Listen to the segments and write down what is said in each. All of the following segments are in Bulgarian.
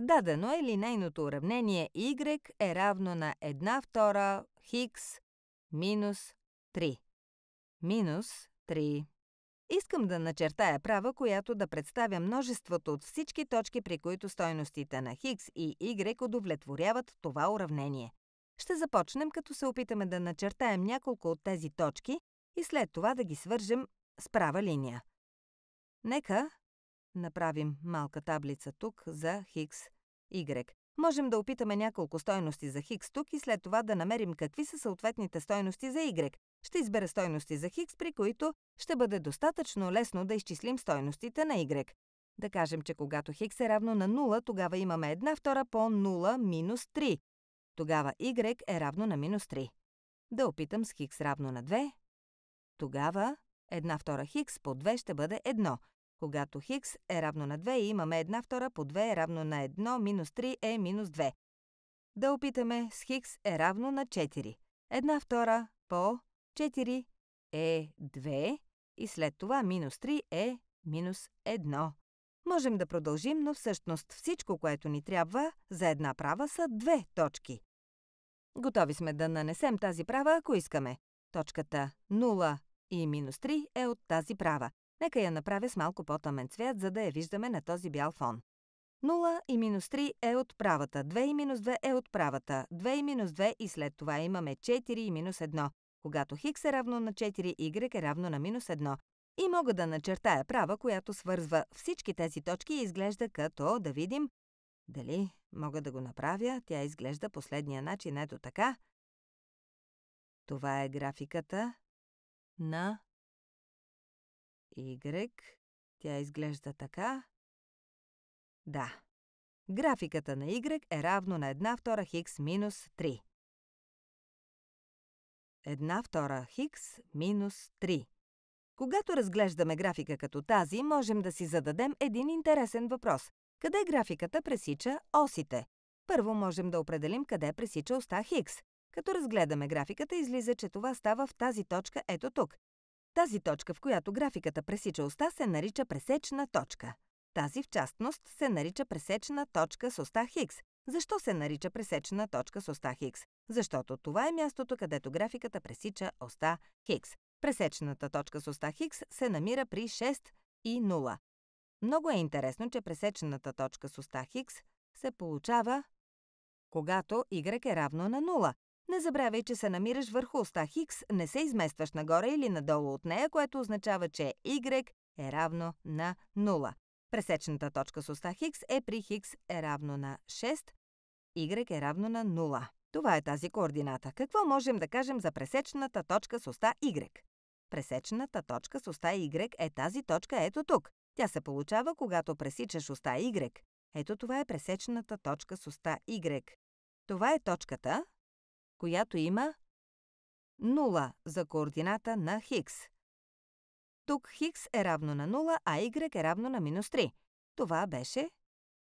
Дадено е линейното уравнение y е равно на 1 втора хикс минус 3. Минус 3. Искам да начертая права, която да представя множеството от всички точки, при които стойностите на хикс и y удовлетворяват това уравнение. Ще започнем, като се опитаме да начертаем няколко от тези точки и след това да ги свържем с права линия. Нека направим малка таблица тук за хикс, y. Можем да опитаме няколко стойности за хикс тук и след това да намерим какви са съответните стойности за y. Ще избера стойности за хикс, при които ще бъде достатъчно лесно да изчислим стойностите на y. Да кажем, че когато хикс е равно на 0, тогава имаме 1 втора по 0 минус 3. Тогава y е равно на минус 3. Да опитам с хикс равно на 2. Тогава 1 втора хикс по 2 ще бъде когато хикс е равно на 2 и имаме 1 втора по 2 е равно на 1 минус 3 е минус 2. Да опитаме с хикс е равно на 4. 1 втора по 4 е 2 и след това минус 3 е минус 1. Можем да продължим, но всъщност всичко, което ни трябва за една права са две точки. Готови сме да нанесем тази права, ако искаме. Точката 0 и минус 3 е от тази права. Нека я направя с малко по-тъмен цвят, за да я виждаме на този бял фон. 0 и минус 3 е от правата, 2 и минус 2 е от правата, 2 и минус 2 и след това имаме 4 и минус 1, когато х е равно на 4, y е равно на минус 1. И мога да начертая права, която свързва всички тези точки и изглежда като, да видим, дали мога да го направя, тя изглежда последния начин, ето така. Това е графиката на Y. Тя изглежда така. Да. Графиката на Y е равно на 1 втора хикс минус 3. 1 втора хикс минус 3. Когато разглеждаме графика като тази, можем да си зададем един интересен въпрос. Къде графиката пресича осите? Първо можем да определим къде пресича оста Хикс. Като разгледаме графиката, излиза, че това става в тази точка ето тук. Тази точка, в която графиката пресича оста, се нарича пресечна точка. Тази в частност се нарича пресечна точка с оста Хикс. Защо се нарича пресечна точка с оста Хикс? Защото това е мястото, където графиката пресича оста Хикс. Пресечната точка с оста Х се намира при 6 и 0. Много е интересно, че пресечената точка с оста Хикс се получава когато y е равно на 0, не забравяй, че се намираш върху оста Хикс, не се изместваш нагоре или надолу от нея, което означава, че Y е равно на 0. Пресечната точка с оста Хикс е при Хикс е равно на 6, Y е равно на 0. Това е тази координата. Какво можем да кажем за пресечната точка с оста Y? Пресечната точка с оста Y е тази точка ето тук. Тя се получава, когато пресичаш оста Y. Ето това е пресечната точка с оста Y. Това е точката, която има 0 за координата на Хикс. Тук Хикс е равно на 0, а Y е равно на минус 3. Това беше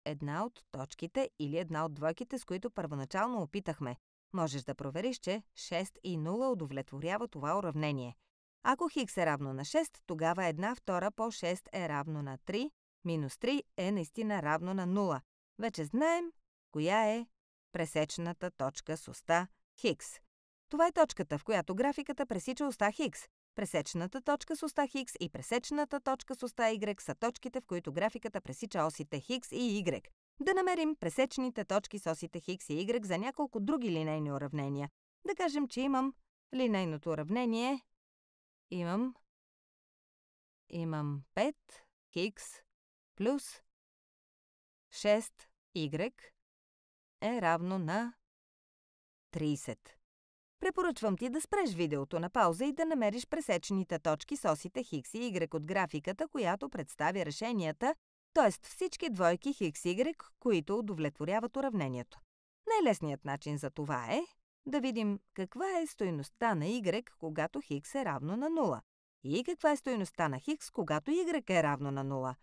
една от точките или една от двойките, с които първоначално опитахме. Можеш да провериш, че 6 и 0 удовлетворява това уравнение. Ако хикс е равно на 6, тогава една втора по 6 е равно на 3, минус 3 е наистина равно на 0. Вече знаем коя е пресечната точка с оста Хикс. Това е точката, в която графиката пресича оста Хикс. Пресечната точка с оста Хикс и пресечната точка с оста Y са точките, в които графиката пресича осите Хикс и Y. Да намерим пресечните точки с осите Хикс и Y за няколко други линейни уравнения. Да кажем, че имам линейното уравнение. Имам. Имам 5 Хикс плюс 6 Y е равно на 30. Препоръчвам ти да спреш видеото на пауза и да намериш пресечените точки с осите Хикс и Y от графиката, която представя решенията, т.е. всички двойки Хикс и Y, които удовлетворяват уравнението. Най-лесният начин за това е да видим каква е стоеността на Y, когато Хикс е равно на 0 и каква е стоеността на Хикс, когато Y е равно на 0.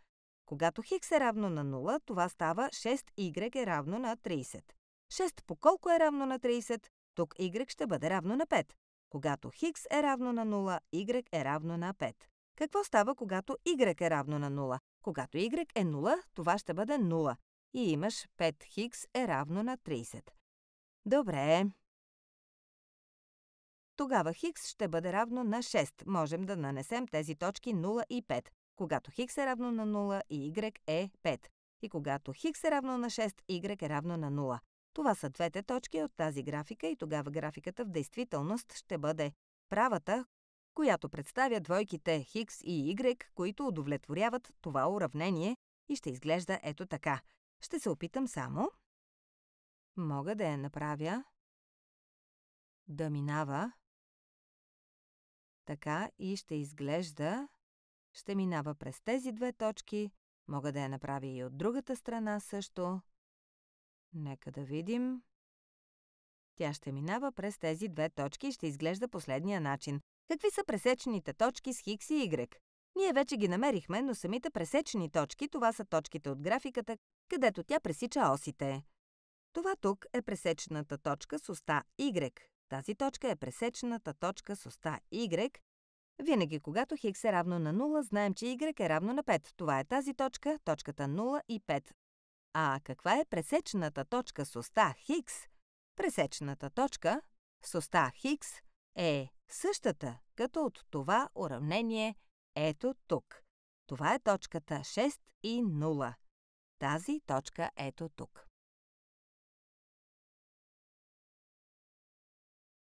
Когато Хикс е равно на 0, това става 6Y е равно на 30. 6 по колко е равно на 30, тук y ще бъде равно на 5. Когато хикс е равно на 0, y е равно на 5. Какво става, когато y е равно на 0? Когато y е 0, това ще бъде 0. И имаш 5 хикс е равно на 30. Добре. Тогава хикс ще бъде равно на 6. Можем да нанесем тези точки 0 и 5. Когато хикс е равно на 0 и y е 5. И когато хикс е равно на 6, y е равно на 0. Това са двете точки от тази графика и тогава графиката в действителност ще бъде правата, която представя двойките Хикс и Y, които удовлетворяват това уравнение и ще изглежда ето така. Ще се опитам само. Мога да я направя. Да минава. Така и ще изглежда. Ще минава през тези две точки. Мога да я направя и от другата страна също. Нека да видим. Тя ще минава през тези две точки и ще изглежда последния начин. Какви са пресечените точки с Хикс и Y? Ние вече ги намерихме, но самите пресечени точки, това са точките от графиката, където тя пресича осите. Това тук е пресечената точка с оста Y. Тази точка е пресечената точка с оста Y. Винаги, когато Хикс е равно на 0, знаем, че Y е равно на 5. Това е тази точка, точката 0 и 5. А каква е пресечната точка с оста Хикс? Пресечната точка с оста Хикс е същата, като от това уравнение ето тук. Това е точката 6 и 0. Тази точка ето тук.